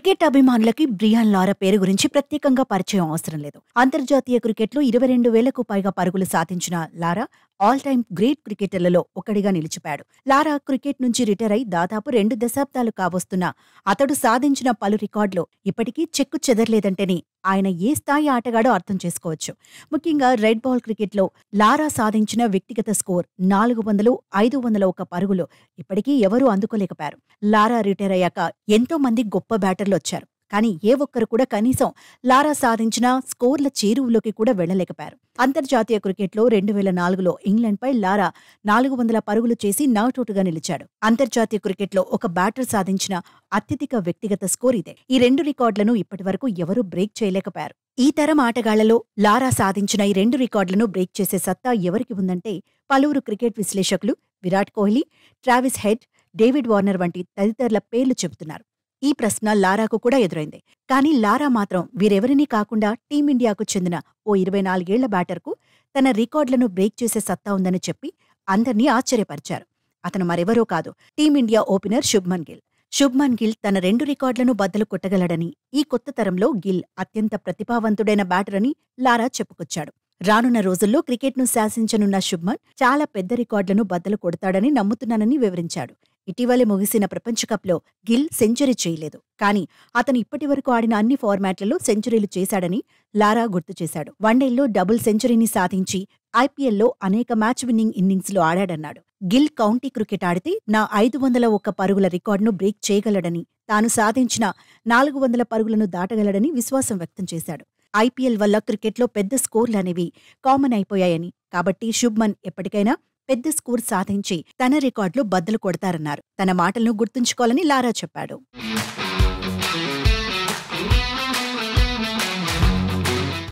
cricket అభిమానులకి Brian లారా పేరు గురించి ప్రత్యేకంగా పరిచయం అవసరం లేదు అంతర్జాతీయ క్రికెట్లో ఇరవై రెండు వేలకు పైగా పరుగులు సాధించిన లారా ఆల్ టైమ్ గ్రేట్ క్రికెటర్లలో ఒకడిగా నిలిచిపాడు లారా క్రికెట్ నుంచి రిటైర్ అయి దాదాపు రెండు దశాబ్దాలు కావస్తున్నా అతడు సాధించిన పలు రికార్డులు ఇప్పటికీ చెక్కు చెదరలేదంటేనే ఆయన ఏ స్థాయి ఆటగాడో అర్థం చేసుకోవచ్చు ముఖ్యంగా రెడ్ బాల్ క్రికెట్లో లారా సాధించిన వ్యక్తిగత స్కోర్ నాలుగు వందలు ఐదు వందల ఒక పరుగులు ఇప్పటికీ ఎవరూ అందుకోలేకపోయారు లారా రిటైర్ అయ్యాక ఎంతో మంది గొప్ప బ్యాటర్లు వచ్చారు కానీ ఏ ఒక్కరు కూడా కనీసం లారా సాధించిన స్కోర్ల చేరువులోకి కూడా వెళ్లలేకపోయారు అంతర్జాతీయ క్రికెట్లో రెండు వేల నాలుగులో ఇంగ్లాండ్పై లారా నాలుగు వందల పరుగులు చేసి నాటోటుగా నిలిచాడు అంతర్జాతీయ క్రికెట్లో ఒక బ్యాటర్ సాధించిన అత్యధిక వ్యక్తిగత స్కోర్ ఇదే ఈ రెండు రికార్డులను ఇప్పటివరకు ఎవరూ బ్రేక్ చేయలేకపోయారు ఈ తరం ఆటగాళ్లలో లారా సాధించిన ఈ రెండు రికార్డులను బ్రేక్ చేసే సత్తా ఎవరికి ఉందంటే పలువురు క్రికెట్ విశ్లేషకులు Virat Kohli Travis Head David Warner వంటి తదితరుల పేర్లు చెబుతున్నారు ఈ ప్రశ్న లారాకు కూడా ఎదురైంది కానీ లారా మాత్రం వీరెవరినీ కాకుండా టీమిండియాకు చెందిన ఓ ఇరవై నాలుగేళ్ల బ్యాటర్కు తన రికార్డులను బ్రేక్ చేసే సత్తా ఉందని చెప్పి అందర్నీ ఆశ్చర్యపరిచారు అతను మరెవరో కాదు టీమిండియా ఓపెనర్ శుభ్మన్ గిల్ శుభ్మన్ గిల్ తన రెండు రికార్డులను బద్దలు కొట్టగలడని ఈ కొత్త తరంలో గిల్ అత్యంత ప్రతిభావంతుడైన బ్యాటర్ అని లారా చెప్పుకొచ్చాడు రానున్న రోజుల్లో క్రికెట్ను శాసించనున్న శుభ్మన్ చాలా పెద్ద రికార్డులను బద్దలు కొడతాడని నమ్ముతున్నానని వివరించాడు ఇటీవలే ముగిసిన ప్రపంచకప్లో గిల్ సెంచరీ చేయలేదు కానీ అతను ఇప్పటి వరకు ఆడిన అన్ని ఫార్మాట్లలో సెంచరీలు చేశాడని లారా గుర్తు చేశాడు వన్డేల్లో డబుల్ సెంచరీని సాధించి ఐపీఎల్లో అనేక మ్యాచ్ విన్నింగ్ ఇన్నింగ్స్లో ఆడాడన్నాడు గిల్ కౌంటీ క్రికెట్ ఆడితే నా ఐదు వందల ఒక్క పరుగుల రికార్డును బ్రేక్ చేయగలడని తాను సాధించిన నాలుగు వందల పరుగులను దాటగలడని విశ్వాసం వ్యక్తం చేశాడు ఐపీఎల్ వల్ల క్రికెట్లో పెద్ద స్కోర్లు అనేవి కామన్ అయిపోయాయని కాబట్టి శుభ్మన్ ఎప్పటికైనా పెద్ద స్కోర్ సాధించి తన రికార్డులు బద్దలు కొడతారన్నారు తన మాటలను గుర్తుంచుకోవాలని లారా చెప్పాడు